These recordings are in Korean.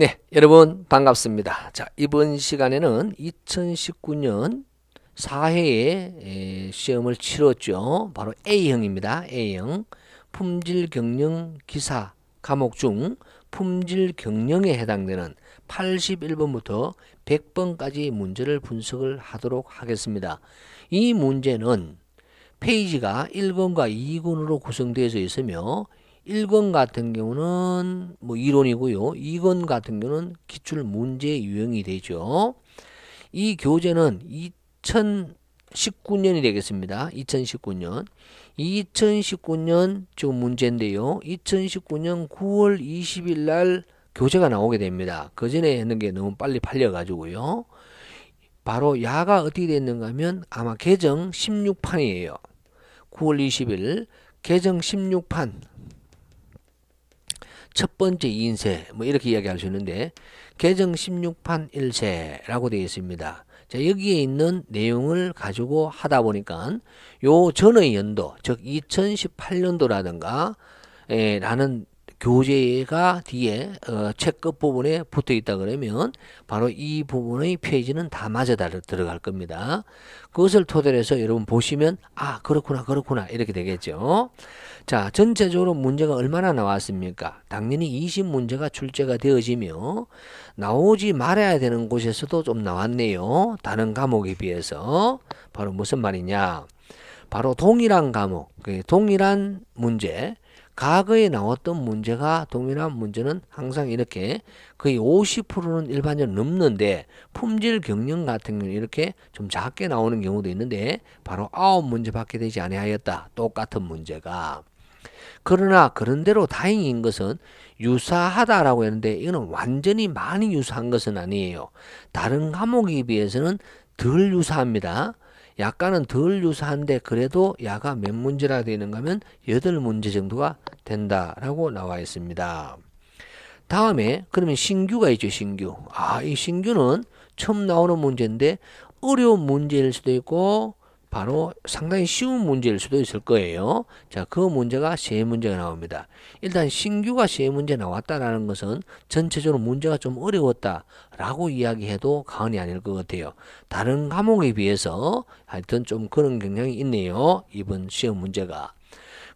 네, 여러분 반갑습니다. 자, 이번 시간에는 2019년 4회에 시험을 치렀죠. 바로 A형입니다. A형 품질 경영 기사 과목 중 품질 경영에 해당되는 81번부터 100번까지 문제를 분석을 하도록 하겠습니다. 이 문제는 페이지가 1번과 2권으로 구성되어 있으며 1권 같은 경우는 뭐 이론이고요. 2권 같은 경우는 기출 문제 유형이 되죠. 이 교재는 2019년이 되겠습니다. 2019년. 2019년 좀 문제인데요. 2019년 9월 20일 날 교재가 나오게 됩니다. 그 전에 했는 게 너무 빨리 팔려가지고요. 바로 야가 어떻게 됐는가 하면 아마 개정 16판이에요. 9월 20일 개정 16판 첫 번째 2인세 뭐 이렇게 이야기할 수 있는데 개정 16판 1세라고 되어 있습니다. 자, 여기에 있는 내용을 가지고 하다 보니까 요 전의 연도 즉 2018년도라든가 에, 라는 교재가 뒤에 어, 책 끝부분에 붙어 있다 그러면 바로 이 부분의 페이지는 다 맞아 들어갈 겁니다. 그것을 토대로 해서 여러분 보시면 아 그렇구나 그렇구나 이렇게 되겠죠. 자 전체적으로 문제가 얼마나 나왔습니까? 당연히 20문제가 출제가 되어지며 나오지 말아야 되는 곳에서도 좀 나왔네요. 다른 과목에 비해서 바로 무슨 말이냐 바로 동일한 과목 그 동일한 문제 과거에 나왔던 문제가 동일한 문제는 항상 이렇게 거의 50%는 일반적으로 넘는데 품질 경영 같은 경우는 이렇게 좀 작게 나오는 경우도 있는데 바로 아홉 문제밖에 되지 아니하였다. 똑같은 문제가. 그러나 그런대로 다행인 것은 유사하다라고 했는데 이거는 완전히 많이 유사한 것은 아니에요. 다른 과목에 비해서는 덜 유사합니다. 약간은 덜 유사한데 그래도 야가 몇 문제라 되는가 하면 8문제 정도가 된다라고 나와 있습니다. 다음에 그러면 신규가 있죠 신규. 아이 신규는 처음 나오는 문제인데 어려운 문제일 수도 있고 바로 상당히 쉬운 문제일 수도 있을 거예요. 자, 그 문제가 세 문제가 나옵니다. 일단 신규가 세 문제 나왔다라는 것은 전체적으로 문제가 좀 어려웠다라고 이야기해도 과언이 아닐 것 같아요. 다른 과목에 비해서 하여튼 좀 그런 경향이 있네요. 이번 시험 문제가.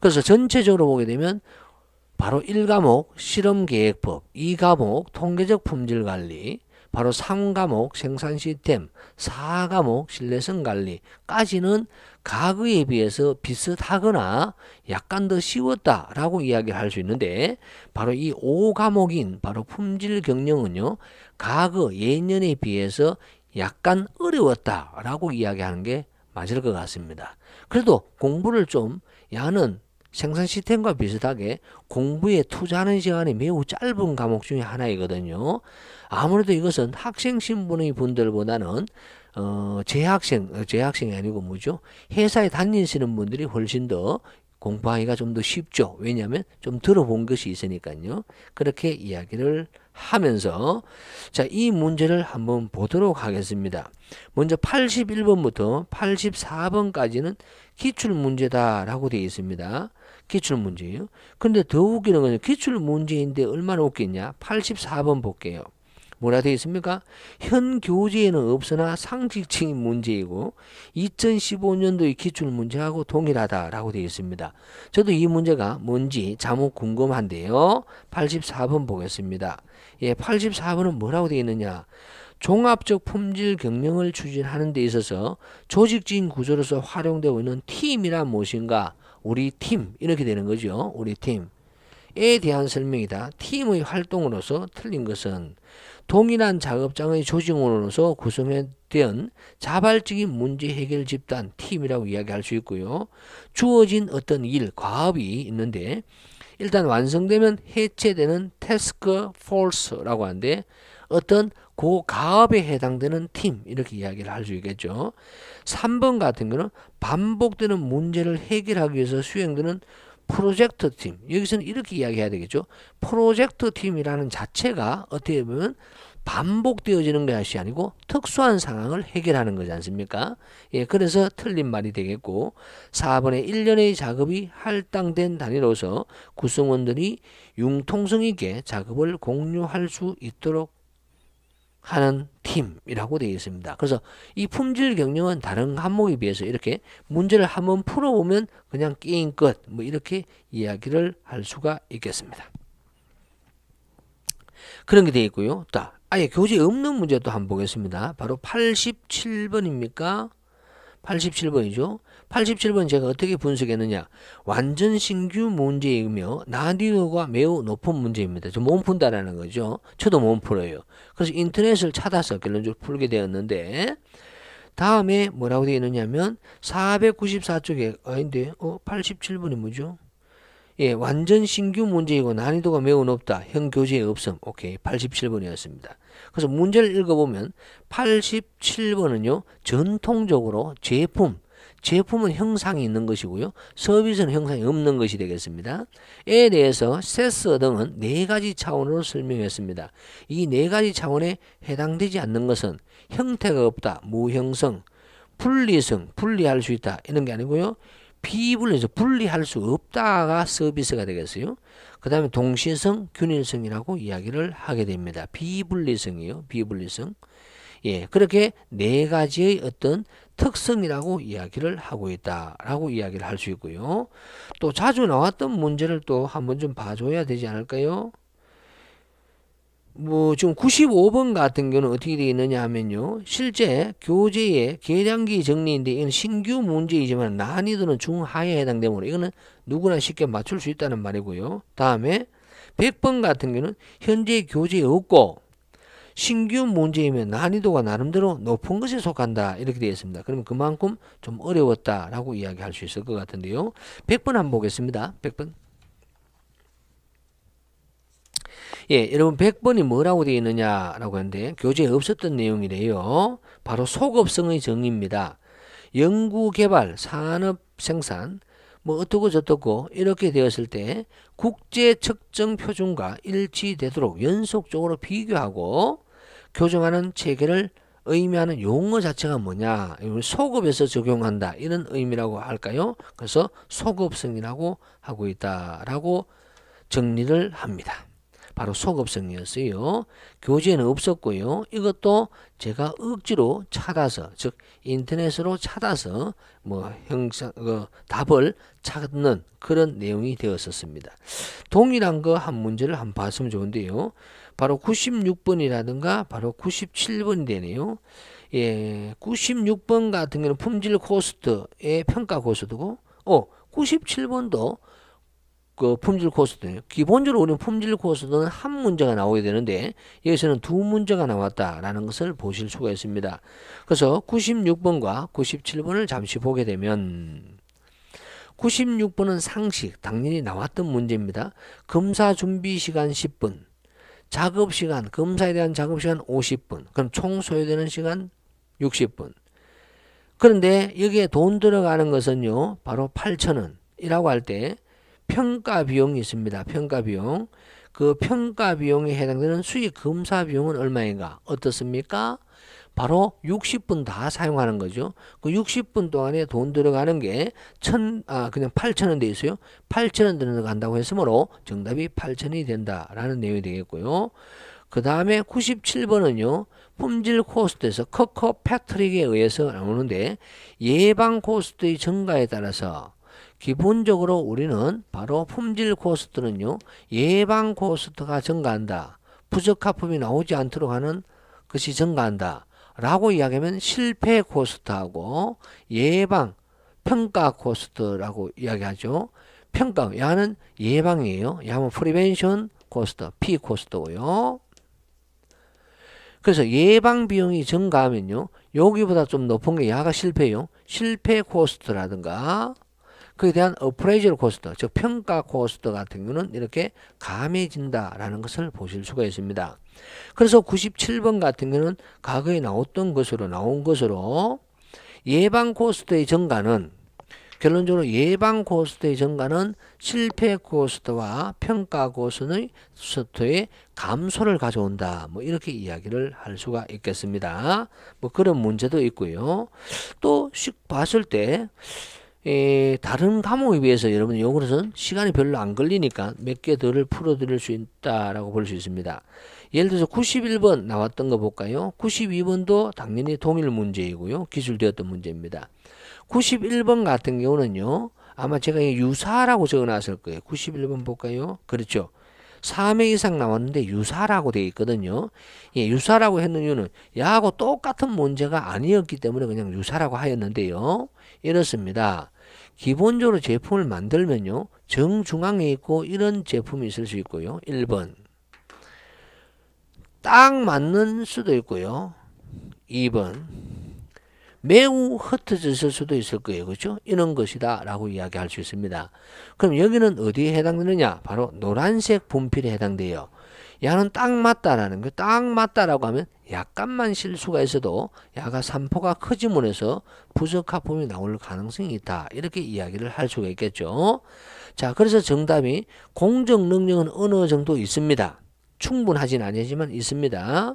그래서 전체적으로 보게 되면 바로 1과목 실험계획법, 2과목 통계적 품질관리, 바로 3과목 생산 시스템, 4과목 신뢰성 관리까지는 가구에 비해서 비슷하거나 약간 더 쉬웠다라고 이야기할수 있는데 바로 이 5과목인 바로 품질 경영은요. 가구 예년에 비해서 약간 어려웠다라고 이야기하는 게 맞을 것 같습니다. 그래도 공부를 좀 야는 생산 시스템과 비슷하게 공부에 투자하는 시간이 매우 짧은 과목 중에 하나이거든요. 아무래도 이것은 학생 신분의 분들보다는 어, 재학생, 어, 재학생이 아니고 뭐죠? 회사에 다니시는 분들이 훨씬 더 공부하기가 좀 더 쉽죠. 왜냐하면 좀 들어본 것이 있으니까요. 그렇게 이야기를 하면서 자, 이 문제를 한번 보도록 하겠습니다. 먼저 81번부터 84번까지는 기출 문제다라고 되어 있습니다. 기출문제예요. 근데 더 웃기는 거는 기출문제인데 얼마나 웃기냐? 84번 볼게요. 뭐라 되어 있습니까? 현 교재에는 없으나 상식적인 문제이고 2015년도의 기출문제하고 동일하다라고 되어 있습니다. 저도 이 문제가 뭔지 자못 궁금한데요. 84번 보겠습니다. 예, 84번은 뭐라고 되어 있느냐? 종합적 품질 경영을 추진하는 데 있어서 조직적인 구조로서 활용되고 있는 팀이란 무엇인가? 우리 팀 이렇게 되는 거죠. 우리 팀에 대한 설명이다. 팀의 활동으로서 틀린 것은 동일한 작업장의 조직원으로서 구성된 자발적인 문제 해결 집단 팀이라고 이야기할 수 있고요. 주어진 어떤 일, 과업이 있는데 일단 완성되면 해체되는 태스크 포스라고 하는데 어떤 그 가업에 해당되는 팀 이렇게 이야기를 할 수 있겠죠. 3번 같은 거는 반복되는 문제를 해결하기 위해서 수행되는 프로젝트 팀 여기서는 이렇게 이야기해야 되겠죠. 프로젝트 팀이라는 자체가 어떻게 보면 반복되어지는 것이 아니고 특수한 상황을 해결하는 거지 않습니까? 예, 그래서 틀린 말이 되겠고 4번에 1년의 작업이 할당된 단위로서 구성원들이 융통성 있게 작업을 공유할 수 있도록 하는 팀이라고 되어 있습니다. 그래서 이 품질 경영은 다른 항목에 비해서 이렇게 문제를 한번 풀어보면 그냥 게임 끝, 뭐 이렇게 이야기를 할 수가 있겠습니다. 그런 게 되어 있고요. 자, 아예 교재 없는 문제도 한번 보겠습니다. 바로 87번입니까? 87번이죠. 87번 제가 어떻게 분석했느냐. 완전 신규 문제이며 난이도가 매우 높은 문제입니다. 저 못 푼다라는 거죠. 저도 못 풀어요. 그래서 인터넷을 찾아서 결론적으로 풀게 되었는데 다음에 뭐라고 되어 있느냐면 494쪽에 아닌데 어 87번이 뭐죠? 예, 완전 신규 문제이고 난이도가 매우 높다. 현 교재에 없음. 오케이. 87번이었습니다. 그래서 문제를 읽어보면 87번은요. 전통적으로 제품, 제품은 형상이 있는 것이고요. 서비스는 형상이 없는 것이 되겠습니다. 에 대해서 세스 등은 네 가지 차원으로 설명했습니다. 이 네 가지 차원에 해당되지 않는 것은 형태가 없다, 무형성, 분리성, 분리할 수 있다 이런 게 아니고요. 비분리해서 분리할 수 없다가 서비스가 되겠어요. 그 다음에 동시성, 균일성이라고 이야기를 하게 됩니다. 비분리성이요. 비분리성. 예, 그렇게 네 가지의 어떤 특성이라고 이야기를 하고 있다라고 이야기를 할 수 있고요. 또 자주 나왔던 문제를 또 한번 좀 봐줘야 되지 않을까요? 뭐 지금 95번 같은 경우는 어떻게 되어 있느냐 하면요. 실제 교재의 계량기 정리인데 이건 신규 문제이지만 난이도는 중하에 해당되므로 이거는 누구나 쉽게 맞출 수 있다는 말이고요. 다음에 100번 같은 경우는 현재 교재에 없고 신규 문제이면 난이도가 나름대로 높은 것에 속한다 이렇게 되어 있습니다. 그러면 그만큼 좀 어려웠다라고 이야기할 수 있을 것 같은데요. 100번 한번 보겠습니다. 100번. 예, 여러분 100번이 뭐라고 되어 있느냐라고 하는데 교재에 없었던 내용이래요. 바로 속업성의 정의입니다. 연구 개발, 산업 생산, 뭐 어떻고 저떻고 이렇게 되었을 때 국제 측정 표준과 일치되도록 연속적으로 비교하고 교정하는 체계를 의미하는 용어 자체가 뭐냐 소급에서 적용한다 이런 의미라고 할까요 그래서 소급성이라고 하고 있다라고 정리를 합니다 바로 소급성이었어요. 교재는 없었고요. 이것도 제가 억지로 찾아서 즉 인터넷으로 찾아서 뭐 형상 그, 답을 찾는 그런 내용이 되었었습니다. 동일한 거 한 문제를 한번 봤으면 좋은데요. 바로 96번이라든가 바로 97번이 되네요. 예, 96번 같은 경우는 품질 코스트의 평가 코스트고, 어, 97번도 그 품질 코스도 기본적으로 우리는 품질 코스는한 문제가 나오게 되는데 여기서는 두 문제가 나왔다라는 것을 보실 수가 있습니다. 그래서 96번과 97번을 잠시 보게 되면 96번은 상식 당연히 나왔던 문제입니다. 검사 준비 시간 10분 작업 시간 검사에 대한 작업 시간 50분 그럼 총 소요되는 시간 60분 그런데 여기에 돈 들어가는 것은요 바로 8천원이라고 할때 평가 비용이 있습니다. 평가 비용. 그 평가 비용에 해당되는 수익 검사 비용은 얼마인가? 어떻습니까? 바로 60분 다 사용하는 거죠. 그 60분 동안에 돈 들어가는 게 천, 아, 그냥 8 0 0 0원돼 있어요. 8 0 0 0원 들어간다고 했으므로 정답이 8천이 0 0 된다라는 내용이 되겠고요. 그 다음에 97번은요. 품질 코스트에서 커커 패트릭에 의해서 나오는데 예방 코스트의 증가에 따라서 기본적으로 우리는 바로 품질 코스트는요. 예방 코스트가 증가한다. 부적합품이 나오지 않도록 하는 것이 증가한다. 라고 이야기하면 실패 코스트하고 예방, 평가 코스트라고 이야기하죠. 평가, 야는 예방이에요. 야는 프리벤션 코스트, P 코스트고요. 그래서 예방 비용이 증가하면요. 여기보다 좀 높은 게 야가 실패요. 실패 코스트라든가 그에 대한 어프레이절 코스트, 즉 평가 코스트 같은 경우는 이렇게 감해진다라는 것을 보실 수가 있습니다. 그래서 97번 같은 경우는 과거에 나왔던 것으로 나온 것으로 예방 코스트의 증가는 결론적으로 예방 코스트의 증가는 실패 코스트와 평가 코스트의 감소를 가져온다. 뭐 이렇게 이야기를 할 수가 있겠습니다. 뭐 그런 문제도 있고요. 또 봤을 때 에, 다른 과목에 비해서 여러분 요것은 시간이 별로 안 걸리니까 몇 개 더를 풀어드릴 수 있다라고 볼 수 있습니다. 예를 들어서 91번 나왔던 거 볼까요? 92번도 당연히 동일 문제이고요. 기술되었던 문제입니다. 91번 같은 경우는요. 아마 제가 유사라고 적어놨을 거예요. 91번 볼까요? 그렇죠. 3회 이상 나왔는데 유사라고 되어 있거든요. 예, 유사라고 했는 이유는 야하고 똑같은 문제가 아니었기 때문에 그냥 유사라고 하였는데요. 이렇습니다. 기본적으로 제품을 만들면요. 정중앙에 있고 이런 제품이 있을 수 있고요. 1번. 딱 맞는 수도 있고요. 2번. 매우 흩어졌을 수도 있을 거예요. 그렇죠? 이런 것이다 라고 이야기할 수 있습니다. 그럼 여기는 어디에 해당되느냐? 바로 노란색 분필에 해당돼요. 야는 딱 맞다라는 거. 딱 맞다라고 하면 약간만 실수가 있어도 야가 산포가 커지면해서 부적합품이 나올 가능성이 있다. 이렇게 이야기를 할 수가 있겠죠. 자, 그래서 정답이 공정 능력은 어느 정도 있습니다. 충분하진 아니지만 있습니다.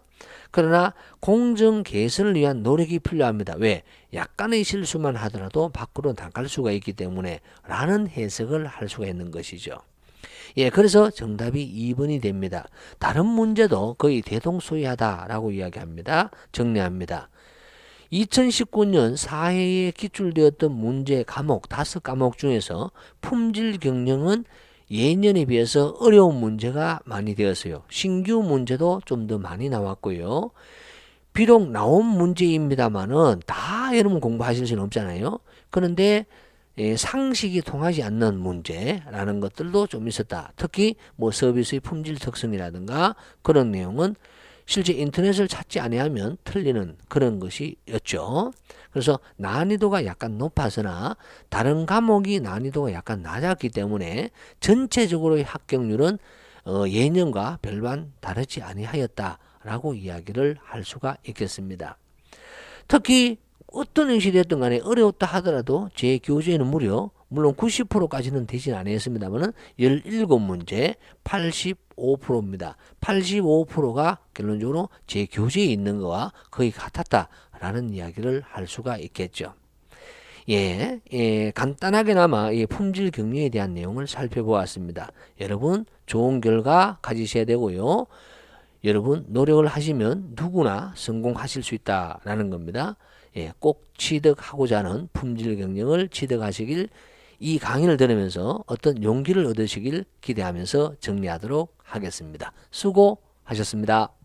그러나 공정 개선을 위한 노력이 필요합니다. 왜? 약간의 실수만 하더라도 밖으로 나갈 수가 있기 때문에 라는 해석을 할 수가 있는 것이죠. 예, 그래서 정답이 2번이 됩니다. 다른 문제도 거의 대동소이하다라고 이야기합니다. 정리합니다. 2019년 사회에 기출되었던 문제 과목 5과목 중에서 품질 경영은 예년에 비해서 어려운 문제가 많이 되었어요. 신규 문제도 좀 더 많이 나왔고요. 비록 나온 문제입니다만은 다 여러분 공부하실 수는 없잖아요. 그런데 예, 상식이 통하지 않는 문제라는 것들도 좀 있었다. 특히 뭐 서비스의 품질 특성이라든가 그런 내용은 실제 인터넷을 찾지 아니하면 틀리는 그런 것이었죠. 그래서 난이도가 약간 높아서나 다른 과목이 난이도가 약간 낮았기 때문에 전체적으로의 합격률은 어, 예년과 별반 다르지 아니하였다라고 이야기를 할 수가 있겠습니다. 특히 어떤 형식이었든 간에 어려웠다 하더라도 제 교재에는 무려 물론 90%까지는 되진 않았습니다만은 17문제 85%입니다. 85%가 결론적으로 제 교재에 있는 거와 거의 같았다라는 이야기를 할 수가 있겠죠. 예, 예 간단하게나마 이 품질 격려에 대한 내용을 살펴보았습니다. 여러분 좋은 결과 가지셔야 되고요. 여러분 노력을 하시면 누구나 성공하실 수 있다라는 겁니다. 예, 꼭 취득하고자 하는 품질 경영을 취득하시길 이 강의를 들으면서 어떤 용기를 얻으시길 기대하면서 정리하도록 하겠습니다. 수고하셨습니다.